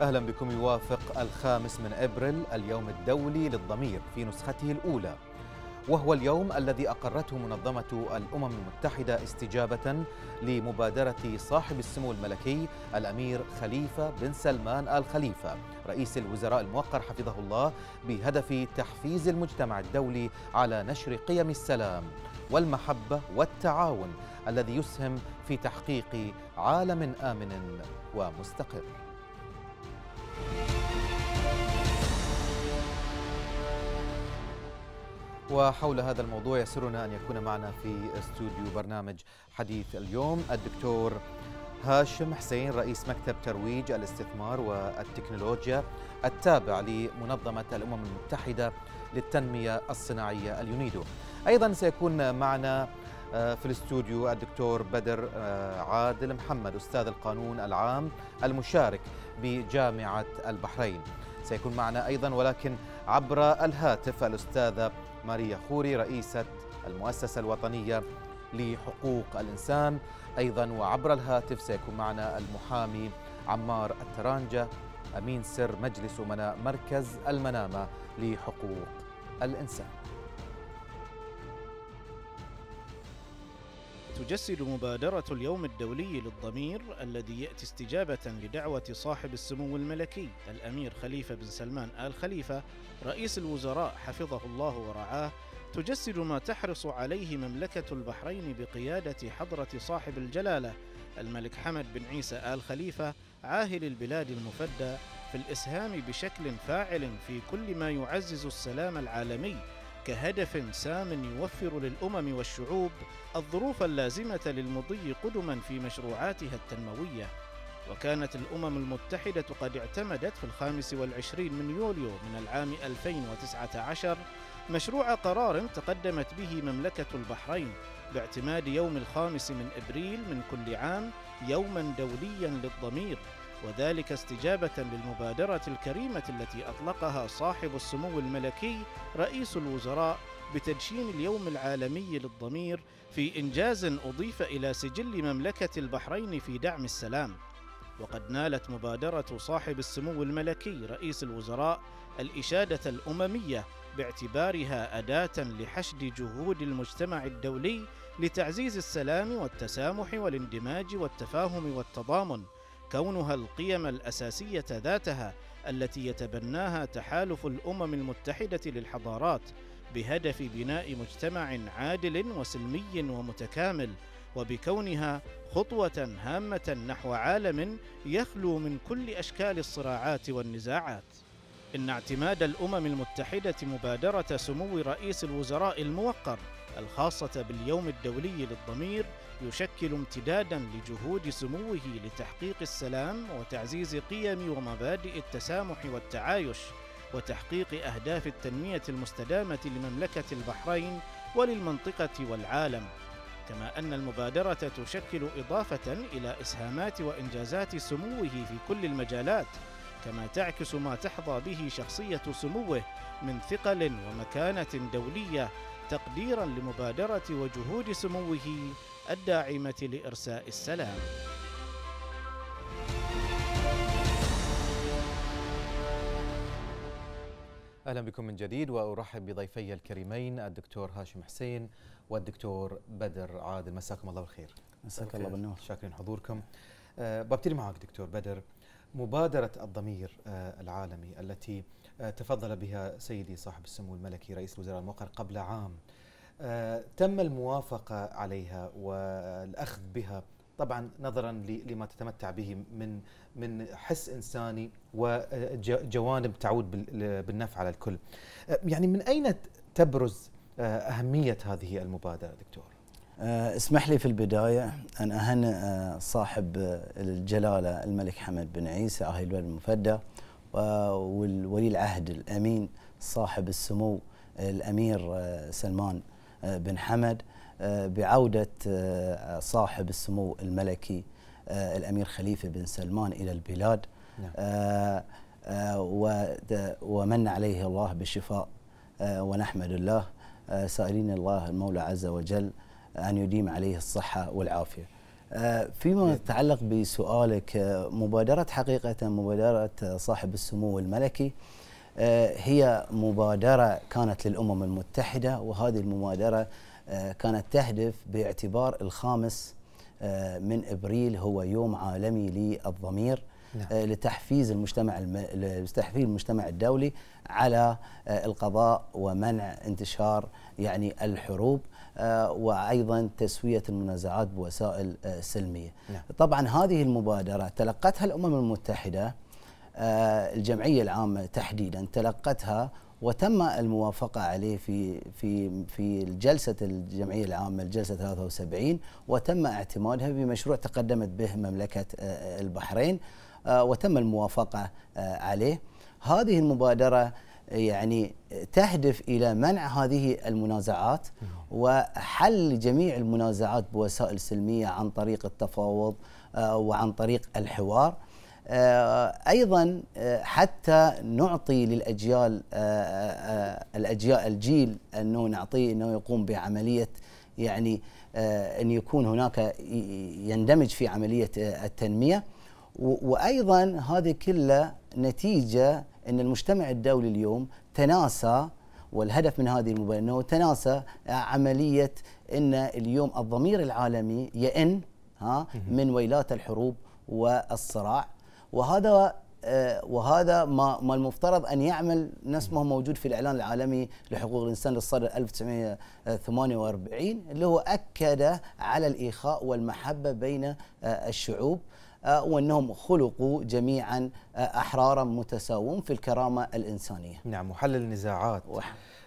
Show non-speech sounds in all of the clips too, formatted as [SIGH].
أهلا بكم يوافق الخامس من إبريل اليوم الدولي للضمير في نسخته الأولى وهو اليوم الذي أقرته منظمة الأمم المتحدة استجابة لمبادرة صاحب السمو الملكي الأمير خليفة بن سلمان آل خليفة رئيس الوزراء الموقر حفظه الله بهدف تحفيز المجتمع الدولي على نشر قيم السلام والمحبة والتعاون الذي يسهم في تحقيق عالم آمن ومستقر وحول هذا الموضوع يسرنا أن يكون معنا في استوديو برنامج حديث اليوم الدكتور هاشم حسين رئيس مكتب ترويج الاستثمار والتكنولوجيا التابع لمنظمة الأمم المتحدة للتنمية الصناعية اليونيدو أيضا سيكون معنا آه، في الاستوديو الدكتور بدر آه، عادل محمد أستاذ القانون العام المشارك بجامعة البحرين سيكون معنا أيضا ولكن عبر الهاتف الأستاذة ماريا خوري رئيسة المؤسسة الوطنية لحقوق الإنسان أيضا وعبر الهاتف سيكون معنا المحامي عمار الترانجة أمين سر مجلس أمناء مركز المنامة لحقوق الإنسان تجسد مبادرة اليوم الدولي للضمير الذي يأتي استجابة لدعوة صاحب السمو الملكي الأمير خليفة بن سلمان آل خليفة رئيس الوزراء حفظه الله ورعاه تجسد ما تحرص عليه مملكة البحرين بقيادة حضرة صاحب الجلالة الملك حمد بن عيسى آل خليفة عاهل البلاد المفدى في الإسهام بشكل فاعل في كل ما يعزز السلام العالمي كهدف سام يوفر للأمم والشعوب الظروف اللازمة للمضي قدما في مشروعاتها التنموية وكانت الأمم المتحدة قد اعتمدت في الخامس والعشرين من يوليو من العام 2019 مشروع قرار تقدمت به مملكة البحرين باعتماد يوم الخامس من إبريل من كل عام يوما دوليا للضمير وذلك استجابة للمبادرة الكريمة التي أطلقها صاحب السمو الملكي رئيس الوزراء بتدشين اليوم العالمي للضمير في إنجاز أضيف إلى سجل مملكة البحرين في دعم السلام. وقد نالت مبادرة صاحب السمو الملكي رئيس الوزراء الإشادة الأممية باعتبارها أداة لحشد جهود المجتمع الدولي لتعزيز السلام والتسامح والاندماج والتفاهم والتضامن كونها القيم الاساسيه ذاتها التي يتبناها تحالف الامم المتحده للحضارات بهدف بناء مجتمع عادل وسلمي ومتكامل وبكونها خطوه هامه نحو عالم يخلو من كل اشكال الصراعات والنزاعات ان اعتماد الامم المتحده مبادره سمو رئيس الوزراء الموقر الخاصه باليوم الدولي للضمير يشكل امتدادا لجهود سموه لتحقيق السلام وتعزيز قيم ومبادئ التسامح والتعايش وتحقيق اهداف التنميه المستدامه لمملكه البحرين وللمنطقه والعالم كما ان المبادره تشكل اضافه الى اسهامات وانجازات سموه في كل المجالات كما تعكس ما تحظى به شخصيه سموه من ثقل ومكانه دوليه تقديرا لمبادره وجهود سموه الداعمة لإرساء السلام اهلا بكم من جديد وارحب بضيفي الكريمين الدكتور هاشم حسين والدكتور بدر عادل مساكم الله بالخير مساك الله بالنور شاكرين حضوركم أه ببتدي معك دكتور بدر مبادرة الضمير أه العالمي التي أه تفضل بها سيدي صاحب السمو الملكي رئيس الوزراء الموقر قبل عام آه، تم الموافقة عليها والأخذ بها طبعا نظرا لما تتمتع به من من حس انساني وجوانب تعود بالنفع على الكل. آه، يعني من اين تبرز آه، اهميه هذه المبادره دكتور؟ اسمح لي في البدايه ان اهنئ صاحب الجلاله الملك حمد بن عيسى اهل الولد المفدى والولي العهد الامين صاحب السمو الامير سلمان آه، بن حمد آه، بعودة آه، صاحب السمو الملكي الأمير خليفة بن سلمان إلى البلاد نعم. ومن عليه الله بالشفاء ونحمد الله سائلين الله المولى عز وجل أن يديم عليه الصحة والعافية فيما نعم. يتعلق بسؤالك مبادرة حقيقة مبادرة صاحب السمو الملكي آه، هي مبادرة كانت للأمم المتحدة وهذه المبادرة آه، كانت تهدف باعتبار الخامس آه، من ابريل هو يوم عالمي للضمير نعم. لتحفيز المجتمع الم... لتحفيز المجتمع الدولي على القضاء ومنع انتشار يعني الحروب وايضا تسويه المنازعات بوسائل سلميه. نعم. طبعا هذه المبادره تلقتها الامم المتحده آه، الجمعيه العامه تحديدا تلقتها وتم الموافقة عليه في في في جلسة الجمعية العامة الجلسة 73 وتم اعتمادها بمشروع تقدمت به مملكة آه، البحرين آه، وتم الموافقة عليه هذه المبادرة يعني تهدف إلى منع هذه المنازعات وحل جميع المنازعات بوسائل سلمية عن طريق التفاوض وعن طريق الحوار آه، ايضا آه، حتى نعطي للاجيال آه، الاجيال الجيل انه نعطيه انه يقوم بعمليه يعني ان يكون هناك يندمج في عمليه التنميه وايضا هذه كلها نتيجه ان المجتمع الدولي اليوم تناسى والهدف من هذه المبادره انه تناسى عمليه ان اليوم الضمير العالمي يئن ها من ويلات الحروب والصراع وهذا آه، وهذا ما ما المفترض ان يعمل نفس ما هو موجود في الاعلان العالمي لحقوق الانسان اللي صدر 1948 اللي هو اكد على الاخاء والمحبه بين آه، الشعوب آه، وانهم خلقوا جميعا احرارا متساوون في الكرامه الانسانيه. نعم وحل النزاعات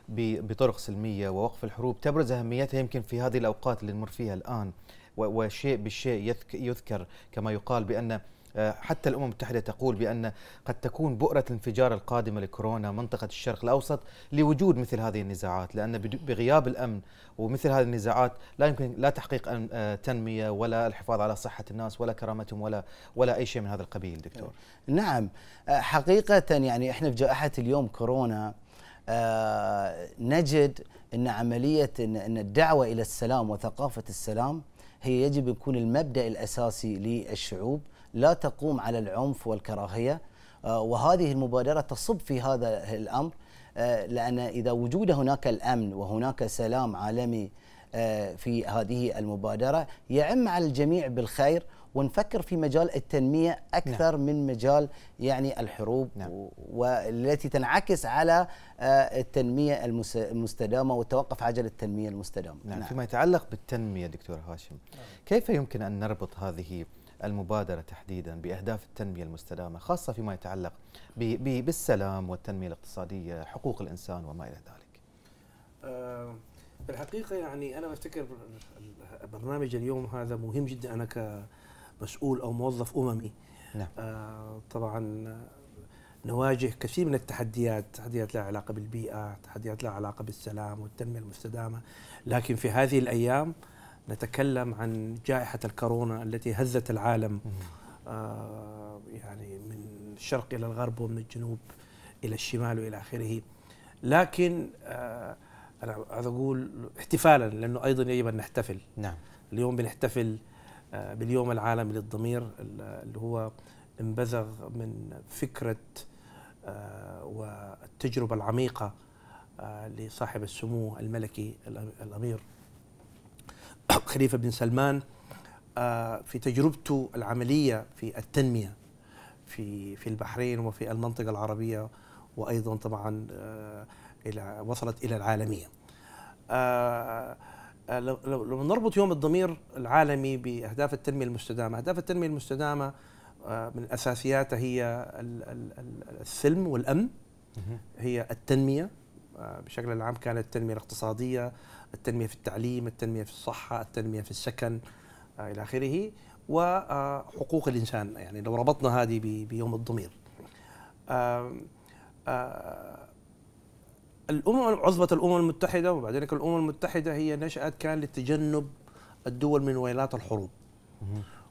بطرق سلميه ووقف الحروب تبرز اهميتها يمكن في هذه الاوقات اللي نمر فيها الان وشيء بالشيء يذكر كما يقال بان آه، حتى الأمم المتحدة تقول بأن قد تكون بؤرة الانفجار القادمة لكورونا منطقة الشرق الأوسط لوجود مثل هذه النزاعات لأن بغياب الأمن ومثل هذه النزاعات لا يمكن لا تحقيق آه، تنمية ولا الحفاظ على صحة الناس ولا كرامتهم ولا ولا أي شيء من هذا القبيل دكتور نعم آه، حقيقة يعني احنا في جائحة اليوم كورونا نجد ان عمليه ان الدعوه الى السلام وثقافه السلام هي يجب يكون المبدا الاساسي للشعوب لا تقوم على العنف والكراهيه آه، وهذه المبادره تصب في هذا الامر آه، لان اذا وجود هناك الامن وهناك سلام عالمي آه، في هذه المبادره يعم على الجميع بالخير ونفكر في مجال التنميه اكثر نعم. من مجال يعني الحروب نعم. والتي تنعكس على التنميه المستدامه وتوقف عجله التنميه المستدامه نعم. نعم. فيما يتعلق بالتنميه دكتور هاشم نعم. كيف يمكن ان نربط هذه المبادرة تحديدا بأهداف التنمية المستدامة خاصة فيما يتعلق بالسلام والتنمية الاقتصادية حقوق الإنسان وما إلى ذلك في آه، الحقيقة يعني أنا أفتكر برنامج اليوم هذا مهم جدا أنا كمسؤول أو موظف أممي نعم. آه، طبعا نواجه كثير من التحديات تحديات لها علاقة بالبيئة تحديات لها علاقة بالسلام والتنمية المستدامة لكن في هذه الأيام نتكلم عن جائحة الكورونا التي هزت العالم آه، يعني من الشرق إلى الغرب ومن الجنوب إلى الشمال وإلى آخره لكن آه، أنا أقول احتفالا لأنه أيضا يجب أن نحتفل نعم. اليوم بنحتفل آه، باليوم العالمي للضمير اللي هو انبثغ من فكرة والتجربة العميقة لصاحب السمو الملكي الأمير [COUGHS] خليفه بن سلمان آه، في تجربته العمليه في التنميه في في البحرين وفي المنطقه العربيه وايضا طبعا آه، الى وصلت الى العالميه. آه، لو نربط يوم الضمير العالمي باهداف التنميه المستدامه، اهداف التنميه المستدامه من اساسياتها هي السلم والامن هي التنميه بشكل عام كانت التنميه الاقتصاديه التنميه في التعليم، التنميه في الصحه، التنميه في السكن آه، الى اخره وحقوق آه، الانسان يعني لو ربطنا هذه بيوم الضمير. آه، الامم عظمه الامم المتحده وبعدين الامم المتحده هي نشات كان لتجنب الدول من ويلات الحروب.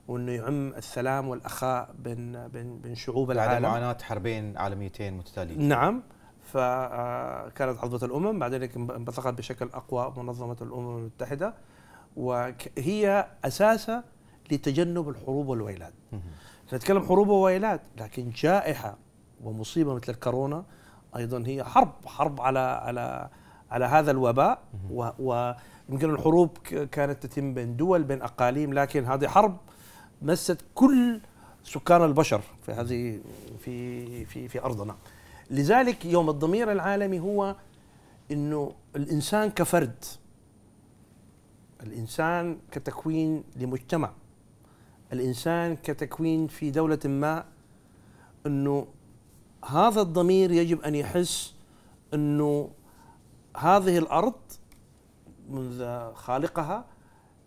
وانه يعم السلام والاخاء بين بين بين شعوب العالم بعد معاناه حربين عالميتين متتاليتين نعم فكانت عضوة الأمم بعدين انبثقت بشكل أقوى منظمة الأمم المتحدة وهي أساسة لتجنب الحروب والويلات نتكلم حروب وويلات لكن جائحة ومصيبة مثل الكورونا أيضا هي حرب حرب على على على هذا الوباء ويمكن الحروب كانت تتم بين دول بين أقاليم لكن هذه حرب مست كل سكان البشر في هذه في في في أرضنا لذلك يوم الضمير العالمي هو انه الانسان كفرد الانسان كتكوين لمجتمع الانسان كتكوين في دوله ما انه هذا الضمير يجب ان يحس انه هذه الارض منذ خالقها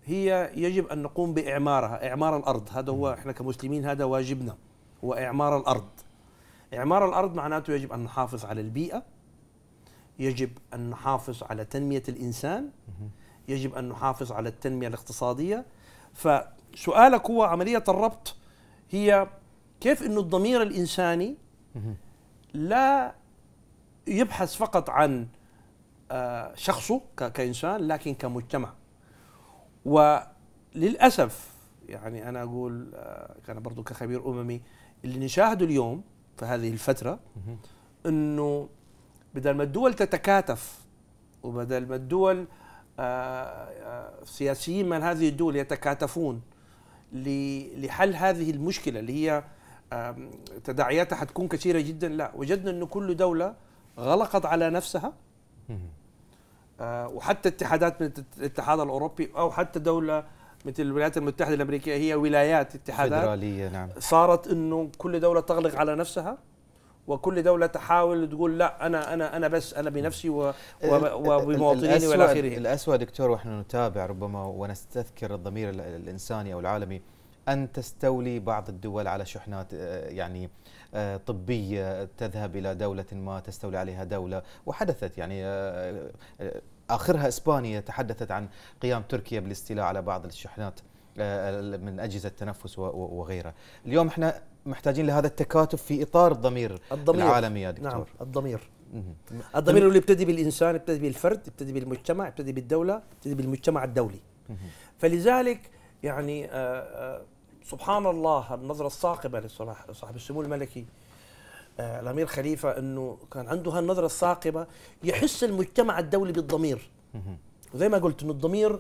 هي يجب ان نقوم باعمارها، اعمار الارض، هذا هو احنا كمسلمين هذا واجبنا هو اعمار الارض. إعمار الأرض معناته يجب أن نحافظ على البيئة يجب أن نحافظ على تنمية الإنسان يجب أن نحافظ على التنمية الاقتصادية فسؤالك هو عملية الربط هي كيف أن الضمير الإنساني لا يبحث فقط عن آه، شخصه كإنسان لكن كمجتمع وللأسف يعني أنا أقول آه، أنا برضو كخبير أممي اللي نشاهده اليوم في هذه الفتره انه بدل ما الدول تتكاتف وبدل ما الدول آه، آه، سياسيين من هذه الدول يتكاتفون لحل هذه المشكله اللي هي تداعياتها حتكون كثيره جدا لا وجدنا انه كل دوله غلقت على نفسها آه، وحتى اتحادات من الاتحاد الاوروبي او حتى دوله مثل الولايات المتحده الامريكيه هي ولايات اتحادات فدراليه نعم صارت انه كل دوله تغلق على نفسها وكل دولة تحاول تقول لا أنا أنا أنا بس أنا بنفسي وبمواطنيني وإلى آخره. الأسوأ دكتور ونحن نتابع ربما ونستذكر الضمير الإنساني أو العالمي أن تستولي بعض الدول على شحنات آه، يعني آه، طبية تذهب إلى دولة ما تستولي عليها دولة وحدثت يعني آه، آخرها إسبانيا تحدثت عن قيام تركيا بالاستيلاء على بعض الشحنات آه، من أجهزة التنفس وغيرها اليوم احنا محتاجين لهذا التكاتف في إطار الضمير, الضمير العالمي يا دكتور نعم الضمير الضمير اللي يبتدي بالإنسان يبتدي بالفرد يبتدي بالمجتمع يبتدي بالدولة يبتدي بالمجتمع الدولي فلذلك يعني آه، آه، سبحان الله النظرة الصاقبه لصاحب السمو الملكي آه، الامير خليفه انه كان عنده هالنظره الثاقبه يحس المجتمع الدولي بالضمير وزي ما قلت انه الضمير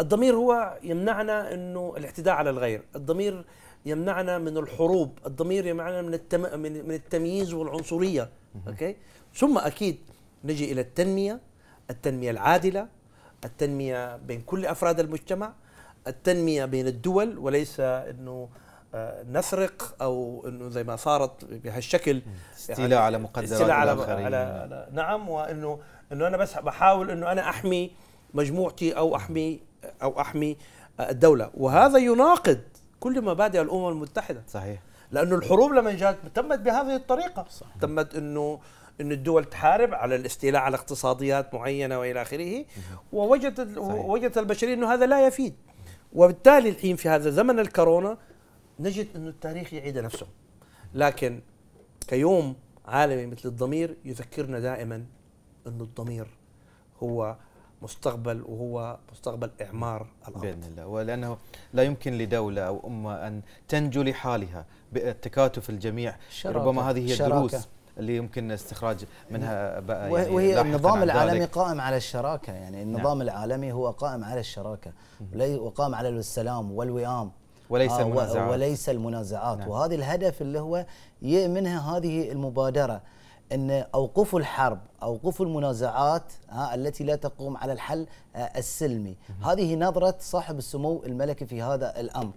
الضمير هو يمنعنا انه الاعتداء على الغير الضمير يمنعنا من الحروب الضمير يمنعنا من التم... من التمييز والعنصريه اوكي ثم اكيد نجي الى التنميه التنميه العادله التنميه بين كل افراد المجتمع التنميه بين الدول وليس انه نسرق او انه زي ما صارت بهالشكل استيلاء يعني على مقدرات استيلاء على, على, على نعم وانه انه انا بس بحاول انه انا احمي مجموعتي او احمي او احمي الدوله وهذا يناقض كل مبادئ الامم المتحده صحيح لانه الحروب لما جات تمت بهذه الطريقه صحيح. تمت انه انه الدول تحارب على الاستيلاء على اقتصاديات معينه والى اخره ووجدت وجدت البشريه انه هذا لا يفيد وبالتالي الحين في هذا زمن الكورونا نجد أن التاريخ يعيد نفسه لكن كيوم عالمي مثل الضمير يذكرنا دائما أن الضمير هو مستقبل وهو مستقبل إعمار الأرض بإذن الله ولأنه لا يمكن لدولة أو أمة أن تنجو لحالها بالتكاتف الجميع شراكة ربما هذه هي الدروس اللي يمكن استخراج منها بقى يعني وهي النظام العالمي ذلك. قائم على الشراكه يعني النظام نعم. العالمي هو قائم على الشراكه وقائم على السلام والوئام وليس آه المنازعات وليس المنازعات نعم. وهذا الهدف اللي هو منها هذه المبادره ان اوقفوا الحرب اوقفوا المنازعات ها التي لا تقوم على الحل آه، السلمي هذه نظره صاحب السمو الملكي في هذا الامر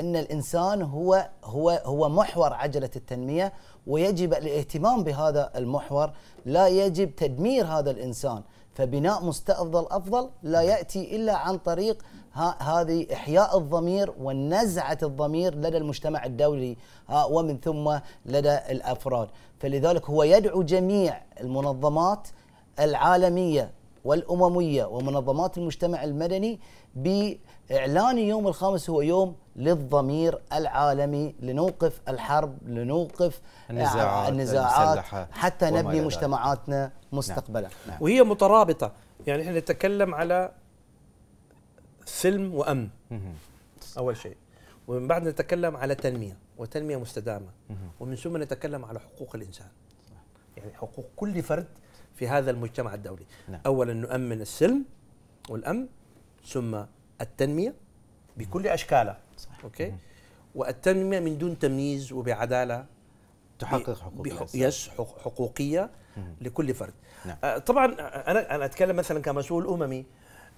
ان الانسان هو هو هو محور عجله التنميه ويجب الاهتمام بهذا المحور لا يجب تدمير هذا الانسان فبناء مستقبل أفضل لا يأتي إلا عن طريق هذه إحياء الضمير ونزعة الضمير لدى المجتمع الدولي ومن ثم لدى الأفراد فلذلك هو يدعو جميع المنظمات العالمية والأممية ومنظمات المجتمع المدني ب إعلاني يوم الخامس هو يوم للضمير العالمي لنوقف الحرب لنوقف النزاعات, النزاعات حتى نبني مجتمعاتنا مستقبلا نعم. نعم. وهي مترابطة يعني احنا نتكلم على سلم وأمن أول شيء ومن بعد نتكلم على تنمية وتنمية مستدامة ومن ثم نتكلم على حقوق الإنسان يعني حقوق كل فرد في هذا المجتمع الدولي نعم. أولا نؤمن السلم والأمن ثم التنميه بكل اشكالها صح. اوكي والتنميه من دون تمييز وبعداله تحقق حقوق يس حقوقيه لكل فرد نعم. آه، طبعا آه، انا انا اتكلم مثلا كمسؤول اممي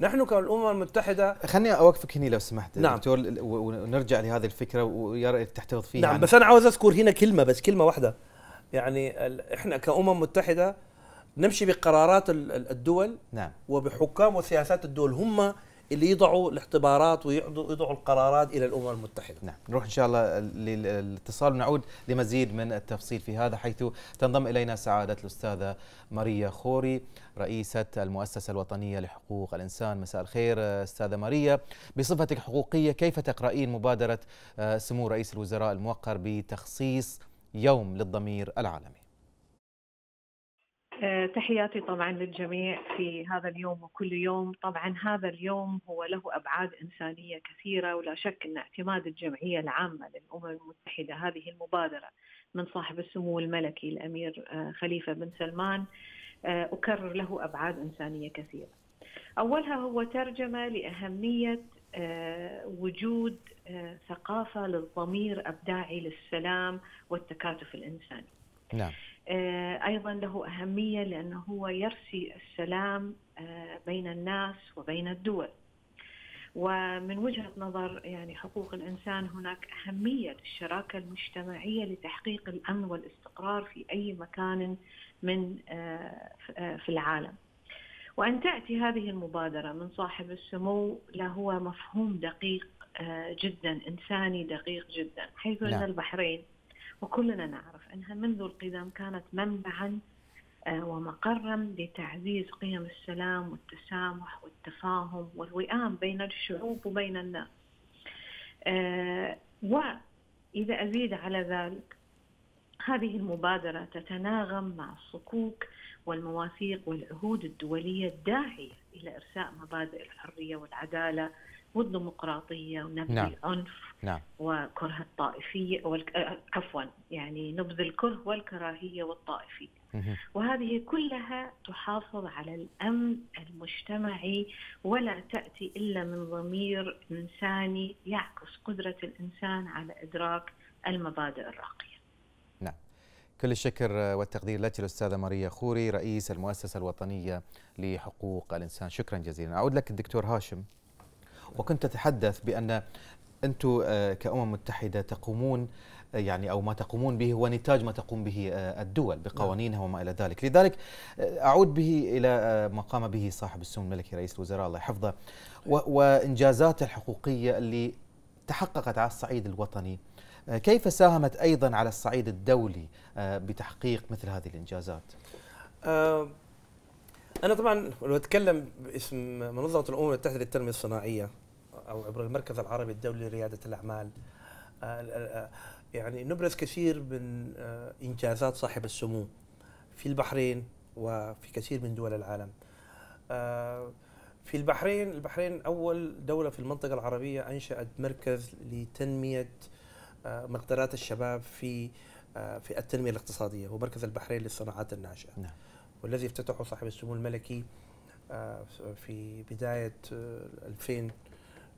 نحن كالامم المتحده خليني اوقفك هنا لو سمحت نعم. دكتور ونرجع لهذه الفكره ويا ريت تحتفظ فيها نعم بس انا عاوز اذكر هنا كلمه بس كلمه واحده يعني احنا كامم متحده نمشي بقرارات الدول نعم. وبحكام وسياسات الدول هم اللي يضعوا الاختبارات ويضعوا القرارات الى الامم المتحده. نعم، نروح ان شاء الله للاتصال ونعود لمزيد من التفصيل في هذا حيث تنضم الينا سعاده الاستاذه ماريا خوري رئيسه المؤسسه الوطنيه لحقوق الانسان، مساء الخير استاذه ماريا، بصفتك حقوقيه كيف تقرأين مبادره آه، سمو رئيس الوزراء الموقر بتخصيص يوم للضمير العالمي؟ آه، تحياتي طبعا للجميع في هذا اليوم وكل يوم طبعا هذا اليوم هو له أبعاد إنسانية كثيرة ولا شك أن اعتماد الجمعية العامة للأمم المتحدة هذه المبادرة من صاحب السمو الملكي الأمير آه، خليفة بن سلمان آه، أكرر له أبعاد إنسانية كثيرة أولها هو ترجمة لأهمية وجود ثقافة للضمير أبداعي للسلام والتكاتف الإنساني نعم آه، ايضا له اهميه لانه هو يرسي السلام آه، بين الناس وبين الدول. ومن وجهه نظر يعني حقوق الانسان هناك اهميه للشراكه المجتمعيه لتحقيق الامن والاستقرار في اي مكان من آه، في العالم. وأن تأتي هذه المبادرة من صاحب السمو لهو مفهوم دقيق جدا إنساني دقيق جدا حيث أن نعم. البحرين وكلنا نعرف أنها منذ القدم كانت منبعا آه، ومقرا لتعزيز قيم السلام والتسامح والتفاهم والوئام بين الشعوب وبين الناس آه، وإذا أزيد على ذلك هذه المبادرة تتناغم مع الصكوك والمواثيق والعهود الدولية الداعية إلى إرساء مبادئ الحرية والعدالة والديمقراطية ونبذ نعم. العنف نعم. وكره الطائفية والك... آه، عفوا يعني نبذ الكره والكراهية والطائفية وهذه كلها تحافظ على الأمن المجتمعي ولا تأتي إلا من ضمير إنساني يعكس قدرة الإنسان على إدراك المبادئ الراقية نعم كل الشكر والتقدير لك الأستاذة ماريا خوري رئيس المؤسسة الوطنية لحقوق الإنسان شكرا جزيلا أعود لك الدكتور هاشم وكنت تتحدث بأن أنتم آه، كأمم متحدة تقومون آه، يعني او ما تقومون به هو نتاج ما تقوم به آه، الدول نعم. بقوانينها وما الى ذلك، لذلك اعود به الى ما قام به صاحب السمو الملكي رئيس الوزراء الله يحفظه طيب. وانجازاته الحقوقيه اللي تحققت على الصعيد الوطني كيف ساهمت ايضا على الصعيد الدولي بتحقيق مثل هذه الانجازات؟ انا طبعا لو اتكلم باسم منظمه الامم المتحده للتنميه الصناعيه او عبر المركز العربي الدولي لرياده الاعمال آه، آه، يعني نبرز كثير من آه، انجازات صاحب السمو في البحرين وفي كثير من دول العالم في البحرين البحرين اول دوله في المنطقه العربيه انشات مركز لتنميه مقدرات الشباب في في التنميه الاقتصاديه هو مركز البحرين للصناعات الناشئه نعم. والذي افتتحه صاحب السمو الملكي في بدايه 2000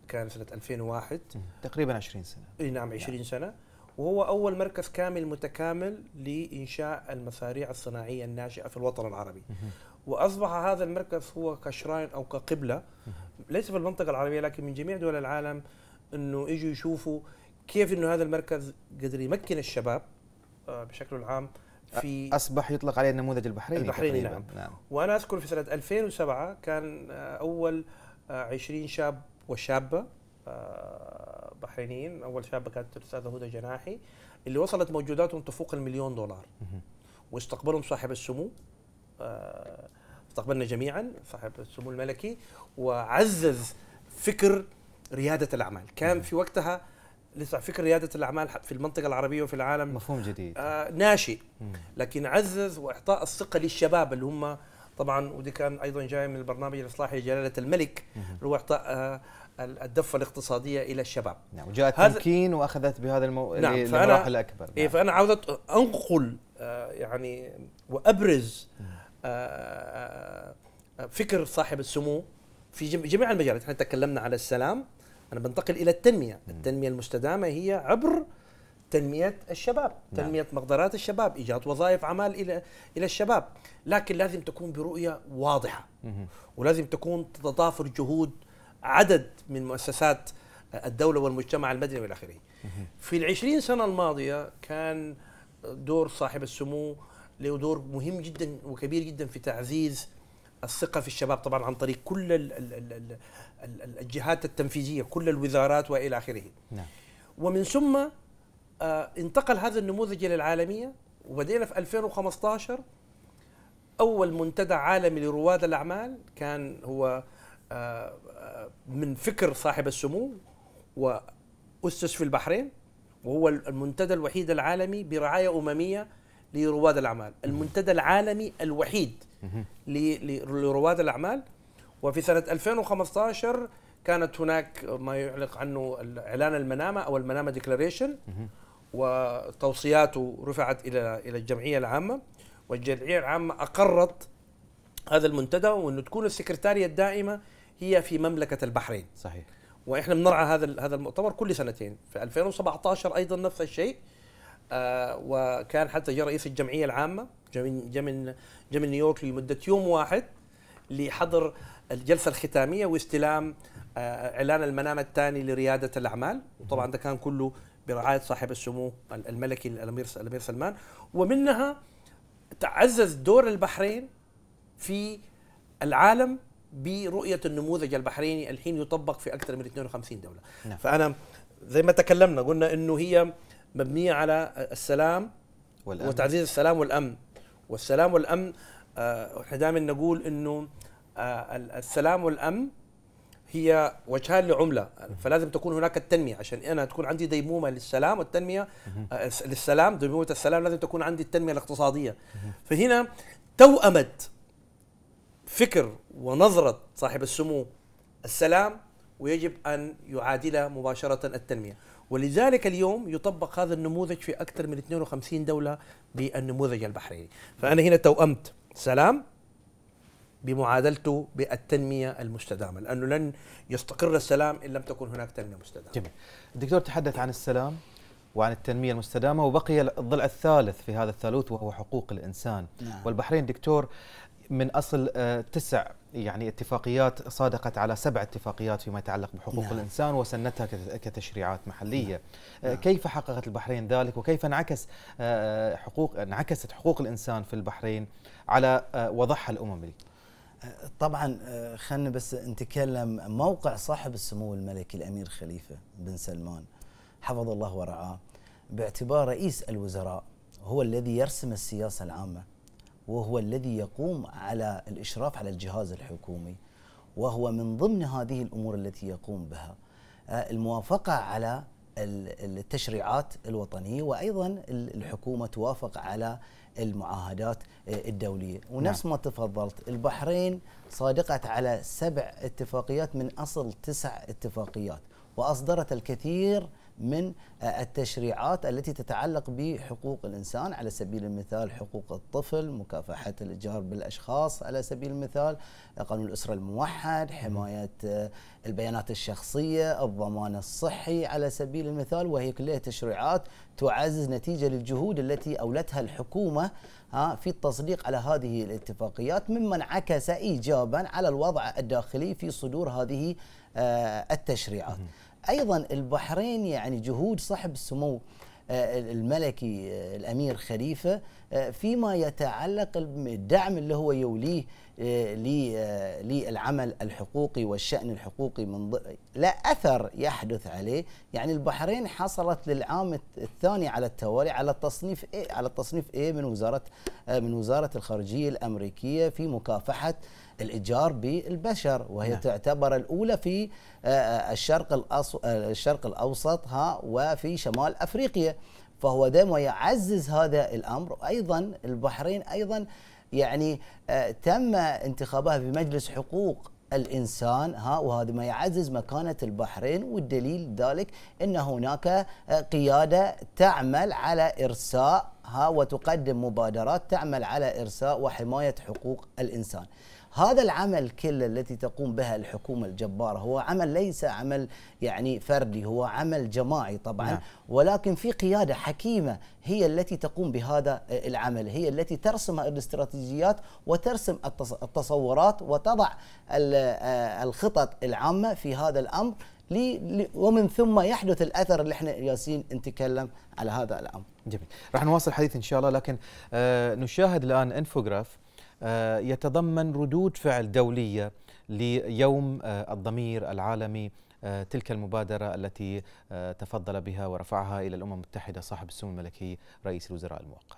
كان سنه 2001 تقريبا 20 سنه اي نعم 20 يعني. نعم. سنه وهو اول مركز كامل متكامل لانشاء المشاريع الصناعيه الناشئه في الوطن العربي واصبح هذا المركز هو كشراين او كقبله ليس في المنطقه العربيه لكن من جميع دول العالم انه يجوا يشوفوا كيف انه هذا المركز قدر يمكن الشباب آه، بشكل العام في اصبح يطلق عليه النموذج البحريني البحريني نعم. نعم وانا اذكر في سنه 2007 كان اول 20 آه، شاب وشابه آه، بحرينيين اول شابه كانت الاستاذه هدى جناحي اللي وصلت موجوداتهم تفوق المليون دولار واستقبلهم صاحب السمو آه، استقبلنا جميعا صاحب السمو الملكي وعزز فكر رياده الاعمال كان في وقتها لسه فكر رياده الاعمال في المنطقه العربيه وفي العالم مفهوم جديد آه ناشئ لكن عزز واعطاء الثقه للشباب اللي هم طبعا ودي كان ايضا جاي من البرنامج الاصلاحي لجلاله الملك اللي هو اعطاء آه الدفه الاقتصاديه الى الشباب نعم وجاء تمكين واخذت بهذا المو... نعم المراحل الاكبر إيه، نعم. إيه فانا عاوز انقل آه، يعني وابرز آه، آه، فكر صاحب السمو في جميع المجالات احنا تكلمنا على السلام انا بنتقل الى التنميه التنميه المستدامه هي عبر تنميه الشباب نعم. تنميه مقدرات الشباب ايجاد وظائف عمل الى الى الشباب لكن لازم تكون برؤيه واضحه مم. ولازم تكون تتضافر جهود عدد من مؤسسات الدولة والمجتمع المدني والى اخره. في العشرين سنة الماضية كان دور صاحب السمو له دور مهم جدا وكبير جدا في تعزيز الثقة في الشباب طبعا عن طريق كل الجهات التنفيذية كل الوزارات والى اخره. نعم. ومن ثم آه، انتقل هذا النموذج الى العالمية وبدينا في 2015 أول منتدى عالمي لرواد الأعمال كان هو آه، من فكر صاحب السمو وأسس في البحرين وهو المنتدى الوحيد العالمي برعاية أممية لرواد الأعمال المنتدى العالمي الوحيد لرواد الأعمال وفي سنة 2015 كانت هناك ما يعلق عنه إعلان المنامة أو المنامة ديكلاريشن وتوصياته رفعت إلى إلى الجمعية العامة والجمعية العامة أقرت هذا المنتدى وأنه تكون السكرتارية الدائمة هي في مملكه البحرين صحيح واحنا بنرعى هذا هذا المؤتمر كل سنتين في 2017 ايضا نفس الشيء آه وكان حتى جاء رئيس الجمعيه العامه جاء من جاء من نيويورك لمده يوم واحد لحضر الجلسه الختاميه واستلام آه اعلان المنام الثاني لرياده الاعمال وطبعا ده كان كله برعايه صاحب السمو الملكي الامير الامير سلمان ومنها تعزز دور البحرين في العالم برؤيه النموذج البحريني الحين يطبق في اكثر من 52 دوله نعم. فانا زي ما تكلمنا قلنا انه هي مبنيه على السلام والأمن. وتعزيز السلام والامن والسلام والامن آه، احنا دائما نقول انه آه، السلام والامن هي وجهان لعمله فلازم تكون هناك التنميه عشان انا تكون عندي ديمومه للسلام والتنميه آه، للسلام ديمومه السلام لازم تكون عندي التنميه الاقتصاديه فهنا توأمت فكر ونظرة صاحب السمو السلام ويجب أن يعادلها مباشرة التنمية ولذلك اليوم يطبق هذا النموذج في أكثر من 52 دولة بالنموذج البحريني فأنا هنا توأمت سلام بمعادلته بالتنمية المستدامة لأنه لن يستقر السلام إن لم تكن هناك تنمية مستدامة جميل الدكتور تحدث عن السلام وعن التنمية المستدامة وبقي الضلع الثالث في هذا الثالوث وهو حقوق الإنسان نعم. والبحرين دكتور من أصل آه، تسع يعني اتفاقيات صادقت على سبع اتفاقيات فيما يتعلق بحقوق نعم. الإنسان وسنتها كتشريعات محلية نعم. آه، نعم. كيف حققت البحرين ذلك وكيف انعكس آه، حقوق انعكست حقوق الإنسان في البحرين على وضعها الأممي طبعا خلنا بس نتكلم موقع صاحب السمو الملكي الأمير خليفة بن سلمان حفظ الله ورعاه باعتبار رئيس الوزراء هو الذي يرسم السياسة العامة وهو الذي يقوم على الإشراف على الجهاز الحكومي وهو من ضمن هذه الأمور التي يقوم بها آه، الموافقة على التشريعات الوطنية وأيضا الحكومة توافق على المعاهدات آه، الدولية ونفس نعم. ما تفضلت البحرين صادقت على سبع اتفاقيات من أصل تسع اتفاقيات وأصدرت الكثير من آه، التشريعات التي تتعلق بحقوق الانسان على سبيل المثال حقوق الطفل، مكافحه الجار بالاشخاص على سبيل المثال، قانون الاسره الموحد، حمايه آه، البيانات الشخصيه، الضمان الصحي على سبيل المثال وهي كلها تشريعات تعزز نتيجه للجهود التي اولتها الحكومه في التصديق على هذه الاتفاقيات مما انعكس ايجابا على الوضع الداخلي في صدور هذه آه، التشريعات. ايضا البحرين يعني جهود صاحب السمو آه، الملكي آه، الامير خليفه آه، فيما يتعلق بالدعم اللي هو يوليه للعمل الحقوقي والشان الحقوقي من ض... لا اثر يحدث عليه يعني البحرين حصلت للعام الثاني على التوالي على التصنيف A على التصنيف A من وزاره من وزاره الخارجيه الامريكيه في مكافحه الإيجار بالبشر وهي نعم. تعتبر الأولى في آه، آه، الشرق, آه، الشرق الأوسط ها وفي شمال أفريقيا فهو دائما يعزز هذا الأمر أيضا البحرين أيضا يعني تم انتخابها في مجلس حقوق الانسان ها وهذا ما يعزز مكانه البحرين والدليل ذلك ان هناك قياده تعمل على ارساء ها وتقدم مبادرات تعمل على ارساء وحمايه حقوق الانسان. هذا العمل كله التي تقوم بها الحكومة الجبارة هو عمل ليس عمل يعني فردي هو عمل جماعي طبعا نعم. ولكن في قيادة حكيمة هي التي تقوم بهذا العمل هي التي ترسم الاستراتيجيات وترسم التصورات وتضع آه، الخطط العامة في هذا الأمر ومن ثم يحدث الاثر اللي احنا ياسين نتكلم على هذا الامر. جميل، راح نواصل حديث ان شاء الله لكن آه، نشاهد الان انفوغراف آه، يتضمن ردود فعل دولية ليوم آه، الضمير العالمي آه، تلك المبادرة التي تفضل بها ورفعها إلى الأمم المتحدة صاحب السمو الملكي رئيس الوزراء الموقر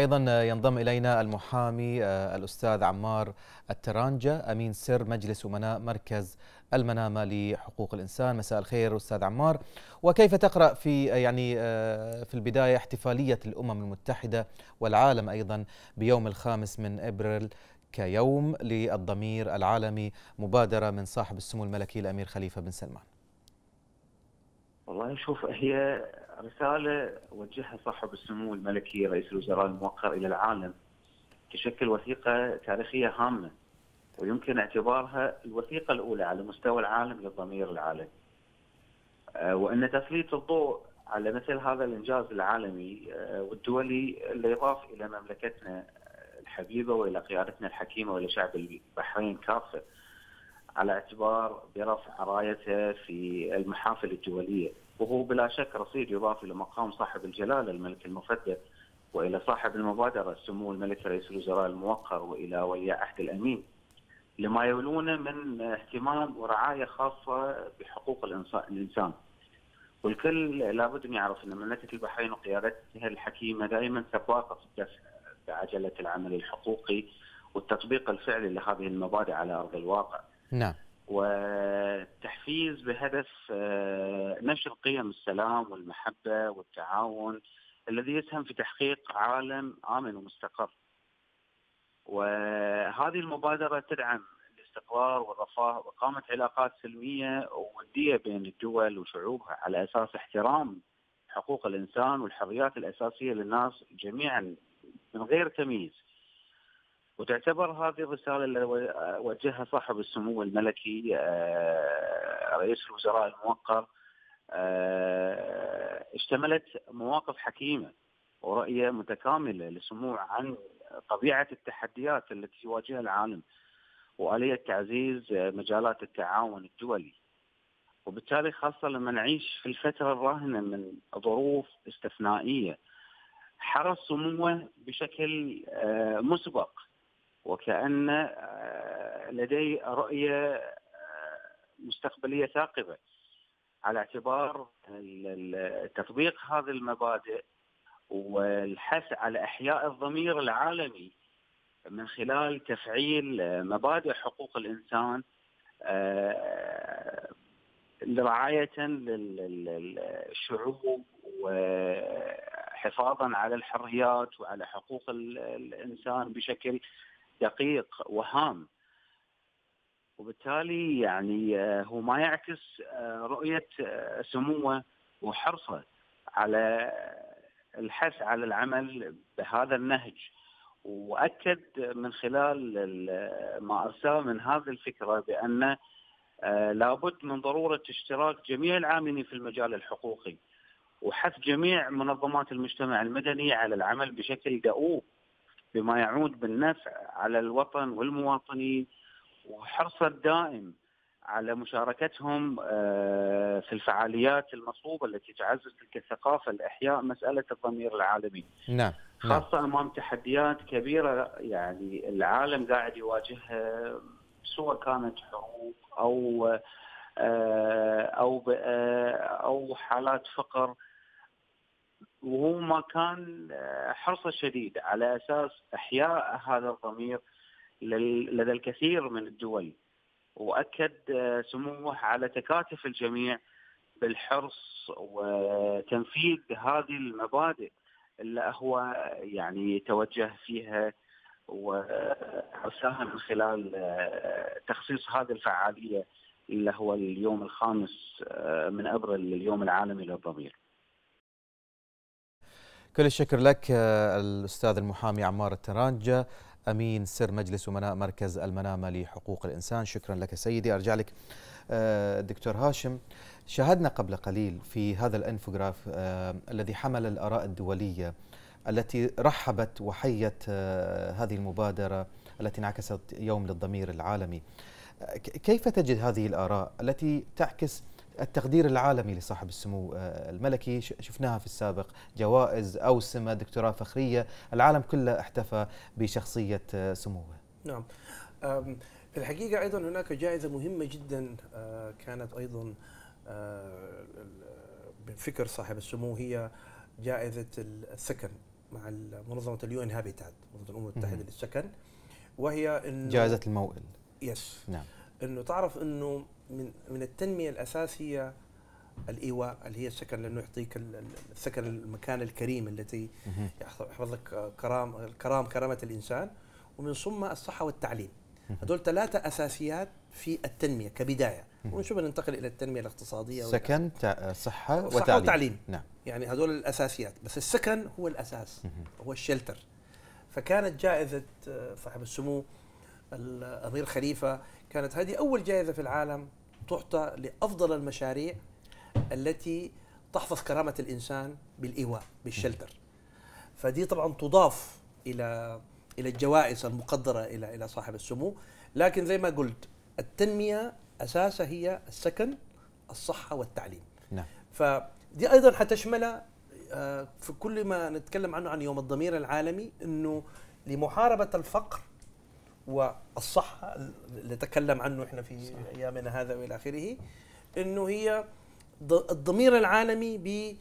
أيضا ينضم إلينا المحامي آه، الأستاذ عمار الترانجة أمين سر مجلس أمناء مركز المنامة لحقوق الإنسان مساء الخير أستاذ عمار وكيف تقرأ في آه، يعني آه، في البداية احتفالية الأمم المتحدة والعالم أيضا بيوم الخامس من إبريل كيوم للضمير العالمي مبادرة من صاحب السمو الملكي الأمير خليفة بن سلمان والله شوف هي رسالة وجهها صاحب السمو الملكي رئيس الوزراء الموقر إلى العالم تشكل وثيقة تاريخية هامة ويمكن اعتبارها الوثيقة الأولى على مستوى العالم للضمير العالمي آه، وأن تسليط الضوء على مثل هذا الإنجاز العالمي آه، والدولي اللي يضاف إلى مملكتنا الحبيبة وإلى قيادتنا الحكيمة وإلى شعب البحرين كافة على اعتبار برفع رايته في المحافل الدوليه وهو بلا شك رصيد الى لمقام صاحب الجلاله الملك المفدى والى صاحب المبادره سمو الملك رئيس الوزراء الموقر والى ولي عهد الامين لما يولونه من اهتمام ورعايه خاصه بحقوق الانسان. والكل لابد ان يعرف ان مملكه البحرين وقيادتها الحكيمه دائما سباقه في الدفع بعجله العمل الحقوقي والتطبيق الفعلي لهذه المبادئ على ارض الواقع. نعم والتحفيز بهدف آه، نشر قيم السلام والمحبة والتعاون الذي يسهم في تحقيق عالم آمن ومستقر وهذه المبادرة تدعم الاستقرار والرفاه وإقامة علاقات سلمية وودية بين الدول وشعوبها على أساس احترام حقوق الإنسان والحريات الأساسية للناس جميعا من غير تمييز وتعتبر هذه الرساله اللي وجهها صاحب السمو الملكي آه، رئيس الوزراء الموقر آه، اشتملت مواقف حكيمه ورؤيه متكامله للسمو عن طبيعه التحديات التي يواجهها العالم واليه تعزيز مجالات التعاون الدولي وبالتالي خاصه لما نعيش في الفتره الراهنه من ظروف استثنائيه حرص سموه بشكل آه، مسبق وكأن آه، لدي رؤية آه، مستقبلية ثاقبة على اعتبار تطبيق هذه المبادئ والحث على إحياء الضمير العالمي من خلال تفعيل آه، مبادئ حقوق الإنسان رعاية للشعوب وحفاظا على الحريات وعلى حقوق الإنسان بشكل دقيق وهام وبالتالي يعني آه، هو ما يعكس آه، رؤيه آه، سموه وحرصه على الحث على العمل بهذا النهج واكد من خلال ما أرسل من هذه الفكره بان لابد من ضروره اشتراك جميع العاملين في المجال الحقوقي وحث جميع منظمات المجتمع المدني على العمل بشكل دؤوب بما يعود بالنفع على الوطن والمواطنين وحرص الدائم على مشاركتهم آه، في الفعاليات المطلوبة التي تعزز تلك الثقافه لاحياء مساله الضمير العالمي. نعم،, نعم خاصه امام تحديات كبيره يعني العالم قاعد يواجهها سواء كانت حروب او آه، او آه، او حالات فقر وهو ما كان آه، حرصه شديد على اساس احياء هذا الضمير لدى الكثير من الدول واكد آه، سموه على تكاتف الجميع بالحرص وتنفيذ هذه المبادئ اللي هو يعني توجه فيها وساهم من خلال آه، تخصيص هذه الفعاليه اللي هو اليوم الخامس من ابريل اليوم العالمي للضمير. كل الشكر لك آه، الأستاذ المحامي عمار الترانجة أمين سر مجلس أمناء مركز المنامة لحقوق الإنسان شكرا لك سيدي أرجع لك آه، دكتور هاشم شاهدنا قبل قليل في هذا الانفوغراف آه، الذي حمل الآراء الدولية التي رحبت وحيت هذه المبادرة التي انعكست يوم للضمير العالمي كيف تجد هذه الآراء التي تعكس التقدير العالمي لصاحب السمو آه، الملكي شفناها في السابق جوائز أوسمة دكتوراه فخرية العالم كله احتفى بشخصية آه، سموه نعم في الحقيقة أيضا هناك جائزة مهمة جدا آه، كانت أيضا بفكر صاحب السمو هي جائزة السكن مع منظمة اليون هابيتات منظمة الأمم المتحدة للسكن وهي إنه جائزة الموئل يس نعم انه تعرف انه من من التنميه الاساسيه الايواء اللي هي السكن لانه يعطيك السكن المكان الكريم التي يحفظ لك كرام الكرام كرامه الانسان ومن ثم الصحه والتعليم هذول ثلاثه اساسيات في التنميه كبدايه ومن ثم ننتقل الى التنميه الاقتصاديه سكن صحه وتعليم صحه وتعليم نعم يعني هذول الاساسيات بس السكن هو الاساس هو الشلتر فكانت جائزه آه، صاحب السمو الامير خليفه كانت هذه اول جائزه في العالم تعطى لافضل المشاريع التي تحفظ كرامه الانسان بالايواء بالشلتر فدي طبعا تضاف الى الى الجوائز المقدره الى الى صاحب السمو لكن زي ما قلت التنميه اساسها هي السكن الصحه والتعليم نعم فدي ايضا حتشمل آه، في كل ما نتكلم عنه عن يوم الضمير العالمي انه لمحاربه الفقر والصحة اللي تكلم عنه احنا في صح. ايامنا هذا والى اخره انه هي الضمير العالمي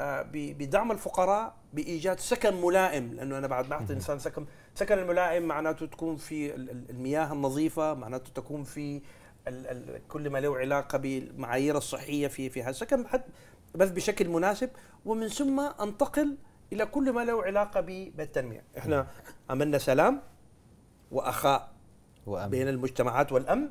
آه، ب بدعم الفقراء بايجاد سكن ملائم لانه انا بعد بعطي الانسان سكن سكن الملائم معناته تكون في المياه النظيفه معناته تكون في كل ما له علاقه بالمعايير الصحيه في في هذا السكن بس بشكل مناسب ومن ثم انتقل الى كل ما له علاقه بالتنميه احنا عملنا سلام وأخاء وأمن. بين المجتمعات والأمن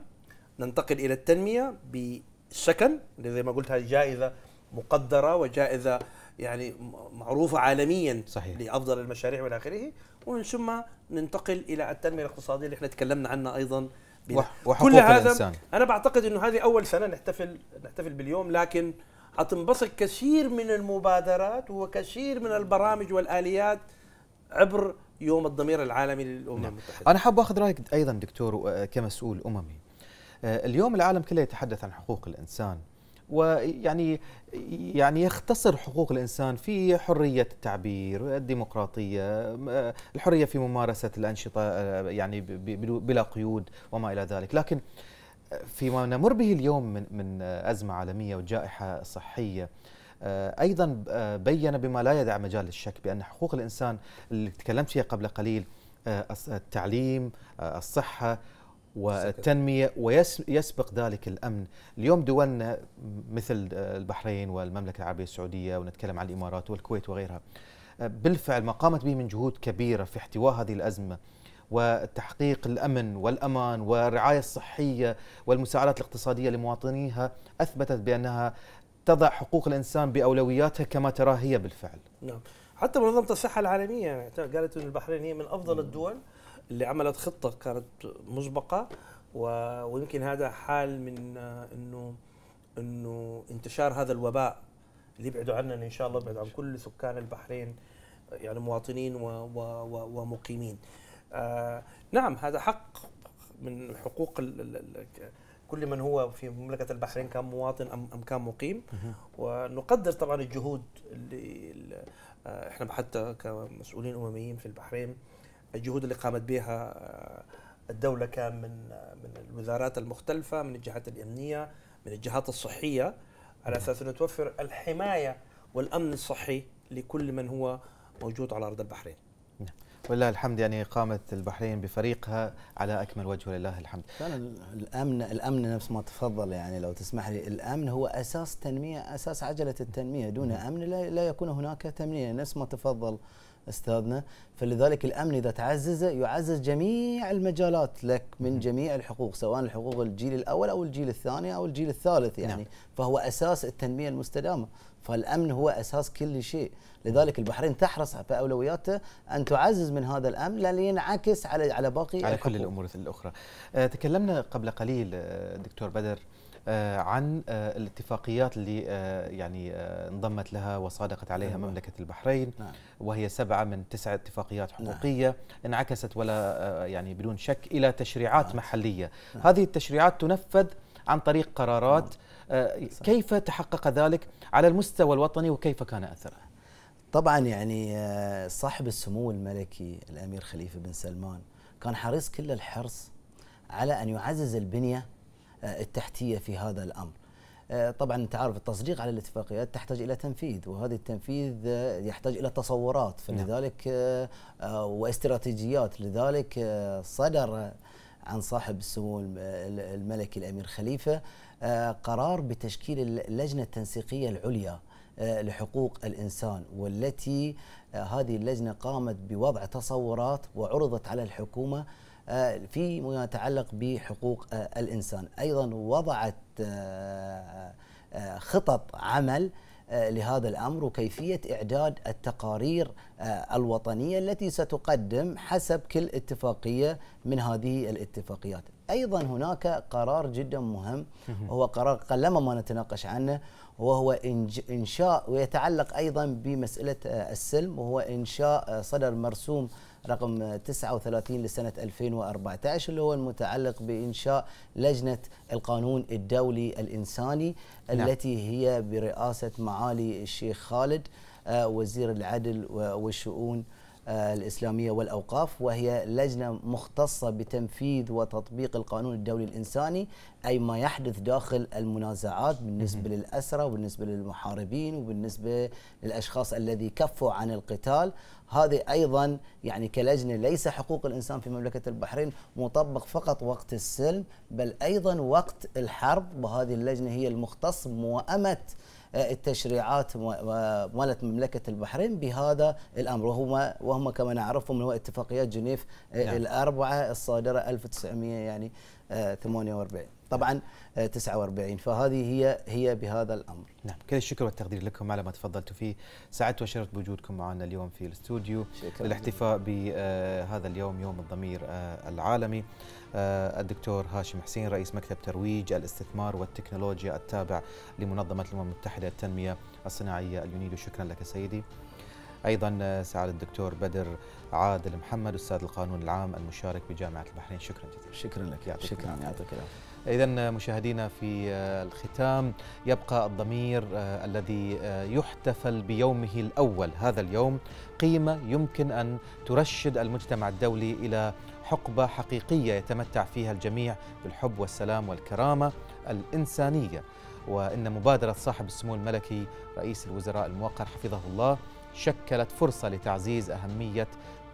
ننتقل إلى التنمية بالسكن زي ما قلت هذه جائزة مقدرة وجائزة يعني معروفة عالميا صحيح. لأفضل المشاريع والى آخره ومن ثم ننتقل إلى التنمية الاقتصادية اللي احنا تكلمنا عنها أيضا وحقوق كل هذا الإنسان. أنا بعتقد أنه هذه أول سنة نحتفل نحتفل باليوم لكن حتنبسط كثير من المبادرات وكثير من البرامج والآليات عبر يوم الضمير العالمي للامم نعم. المتحده. انا حاب اخذ رايك ايضا دكتور آه، كمسؤول اممي. آه، اليوم العالم كله يتحدث عن حقوق الانسان ويعني يعني يختصر حقوق الانسان في حريه التعبير، الديمقراطيه، آه، الحريه في ممارسه الانشطه يعني بلا قيود وما الى ذلك، لكن فيما نمر به اليوم من من ازمه عالميه وجائحه صحيه آه، ايضا آه، بين بما لا يدع مجال للشك بان حقوق الانسان اللي تكلمت فيها قبل قليل آه، التعليم الصحه والتنمية ويسبق ذلك الأمن اليوم دولنا مثل البحرين والمملكة العربية السعودية ونتكلم عن الإمارات والكويت وغيرها بالفعل ما قامت به من جهود كبيرة في احتواء هذه الأزمة وتحقيق الأمن والأمان والرعاية الصحية والمساعدات الاقتصادية لمواطنيها أثبتت بأنها تضع حقوق الانسان باولوياتها كما تراها هي بالفعل. نعم، حتى منظمه الصحه العالميه يعني قالت ان البحرين هي من افضل الدول اللي عملت خطه كانت مسبقه ويمكن هذا حال من آه، انه انه انتشار هذا الوباء اللي يبعدوا عننا ان شاء الله يبعد عن كل سكان البحرين يعني مواطنين و... و... و... ومقيمين. آه نعم هذا حق من حقوق ال... ال... كل من هو في مملكه البحرين كان مواطن ام ام كان مقيم ونقدر طبعا الجهود اللي آه، احنا حتى كمسؤولين امميين في البحرين الجهود اللي قامت بها آه، الدوله كان من آه، من الوزارات المختلفه من الجهات الامنيه من الجهات الصحيه على اساس انه توفر الحمايه والامن الصحي لكل من هو موجود على ارض البحرين. نعم. ولله الحمد يعني قامت البحرين بفريقها على اكمل وجه ولله الحمد. فعلا الامن الامن نفس ما تفضل يعني لو تسمح لي الامن هو اساس تنميه اساس عجله التنميه دون نعم. امن لا, لا يكون هناك تنميه نفس ما تفضل استاذنا فلذلك الامن اذا تعزز يعزز جميع المجالات لك من جميع الحقوق سواء الحقوق الجيل الاول او الجيل الثاني او الجيل الثالث يعني نعم. فهو اساس التنميه المستدامه فالأمن هو أساس كل شيء لذلك البحرين تحرص في أولوياتها أن تعزز من هذا الأمن لينعكس على على باقي على كل الأمور الأخرى آه، تكلمنا قبل قليل آه، دكتور بدر آه، عن الاتفاقيات اللي يعني انضمت لها وصادقت عليها نعم. مملكة البحرين نعم. وهي سبعة من تسع اتفاقيات نعم. حقوقية نعم. انعكست ولا يعني بدون شك إلى تشريعات نعم. محلية نعم. هذه التشريعات تنفذ عن طريق قرارات نعم. كيف تحقق ذلك على المستوى الوطني وكيف كان أثره؟ طبعا يعني آه، صاحب السمو الملكي الأمير خليفة بن سلمان كان حريص كل الحرص على أن يعزز البنية آه، التحتية في هذا الأمر آه، طبعا انت عارف التصديق على الاتفاقيات تحتاج الى تنفيذ وهذا التنفيذ يحتاج الى تصورات نعم. فلذلك واستراتيجيات لذلك صدر عن صاحب السمو الملكي الامير خليفه آه، قرار بتشكيل اللجنة التنسيقية العليا آه، لحقوق الإنسان والتي آه، هذه اللجنة قامت بوضع تصورات وعرضت على الحكومة فيما يتعلق بحقوق الإنسان أيضا وضعت خطط عمل آه، لهذا الامر وكيفيه اعداد التقارير آه، الوطنيه التي ستقدم حسب كل اتفاقيه من هذه الاتفاقيات. ايضا هناك قرار جدا مهم وهو قرار قلما ما نتناقش عنه وهو انشاء ويتعلق ايضا بمساله آه، السلم وهو انشاء صدر مرسوم رقم 39 لسنة 2014 اللي هو المتعلق بإنشاء لجنة القانون الدولي الإنساني نعم. التي هي برئاسة معالي الشيخ خالد آه، وزير العدل والشؤون آه، الإسلامية والأوقاف وهي لجنة مختصة بتنفيذ وتطبيق القانون الدولي الإنساني أي ما يحدث داخل المنازعات بالنسبة للأسرة وبالنسبة للمحاربين وبالنسبة للأشخاص الذي كفوا عن القتال هذه ايضا يعني كلجنه ليس حقوق الانسان في مملكه البحرين مطبق فقط وقت السلم بل ايضا وقت الحرب وهذه اللجنه هي المختص بموائمه آه، التشريعات مالت مملكه البحرين بهذا الامر وهما وهما كما نعرفهم هو اتفاقيات جنيف آه، نعم. الاربعه الصادره 1900 يعني 48 آه، طبعا 49 فهذه هي هي بهذا الامر. نعم كل الشكر والتقدير لكم على ما تفضلتوا فيه، سعدت وشرفت بوجودكم معنا اليوم في الاستوديو للاحتفاء بهذا اليوم يوم الضمير آه، العالمي. آه، الدكتور هاشم حسين رئيس مكتب ترويج الاستثمار والتكنولوجيا التابع لمنظمه الامم المتحده للتنميه الصناعيه اليونيدو، شكرا لك سيدي. ايضا آه، سعاده الدكتور بدر عادل محمد استاذ القانون العام المشارك بجامعه البحرين، شكرا جزيلا. شكرا لك، شكرا يعطيك العافيه. إذا مشاهدينا في آه، الختام يبقى الضمير آه، الذي آه، يحتفل بيومه الأول هذا اليوم قيمة يمكن أن ترشد المجتمع الدولي إلى حقبة حقيقية يتمتع فيها الجميع بالحب والسلام والكرامة الإنسانية وإن مبادرة صاحب السمو الملكي رئيس الوزراء الموقر حفظه الله شكلت فرصة لتعزيز أهمية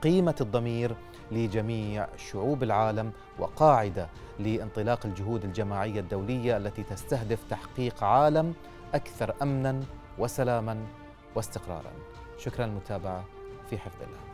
قيمة الضمير لجميع شعوب العالم وقاعده لانطلاق الجهود الجماعيه الدوليه التي تستهدف تحقيق عالم اكثر امنا وسلاما واستقرارا. شكرا للمتابعه في حفظ الله.